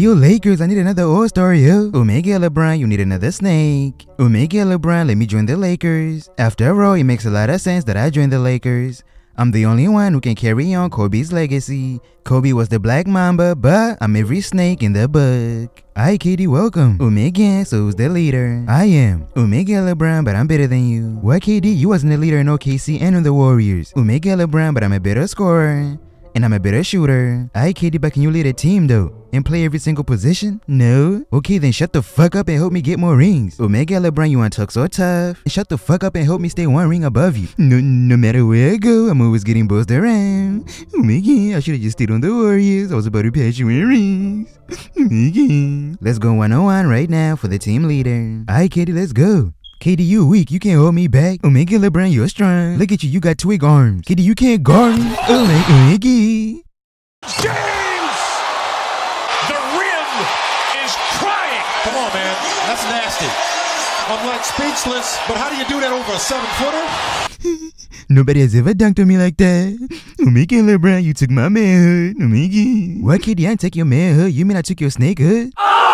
Yo Lakers, I need another old story. yo. Omega LeBron, you need another snake. Omega LeBron, let me join the Lakers. After all, it makes a lot of sense that I join the Lakers. I'm the only one who can carry on Kobe's legacy. Kobe was the black mamba, but I'm every snake in the book. Hi Katie, welcome. Omega, so who's the leader? I am. Omega LeBron, but I'm better than you. What KD, you wasn't the leader in OKC and in the Warriors. Omega LeBron, but I'm a better scorer and I'm a better shooter. I Katie, but can you lead a team though? and play every single position? No? Okay, then shut the fuck up and help me get more rings. Omega LeBron, you want to talk so tough? And shut the fuck up and help me stay one ring above you. No, no matter where I go, I'm always getting buzzed around. Omega, I should've just stayed on the Warriors. I was about to pass you in rings. Omega. Let's go one-on-one right now for the team leader. Alright, Katie, let's go. KD, you weak. You can't hold me back. Omega LeBron, you're strong. Look at you. You got twig arms. KD, you can't guard me. Omega. James! The rim is crying. Come on, man. That's nasty. I'm like speechless, but how do you do that over a seven footer? Nobody has ever dunked on me like that. Omega LeBron, you took my manhood. Omega. What, KD? I didn't take your manhood. You mean I took your snakehood? Oh!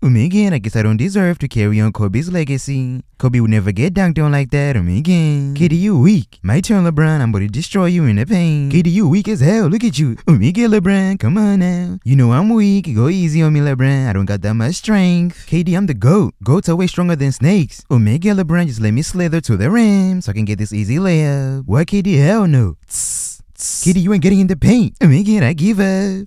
Umigi I guess I don't deserve to carry on Kobe's legacy. Kobe would never get dunked on like that, Umigi. KD, you weak. My turn, LeBron. I'm gonna destroy you in the paint. KD, you weak as hell. Look at you. Umigi, LeBron. Come on now. You know I'm weak. Go easy on me, LeBron. I don't got that much strength. KD, I'm the GOAT. Goats are way stronger than snakes. Omega LeBron, just let me slither to the rim so I can get this easy layup. Why KD? Hell no. Tss, tss. KD, you ain't getting in the paint. Omega, I give up.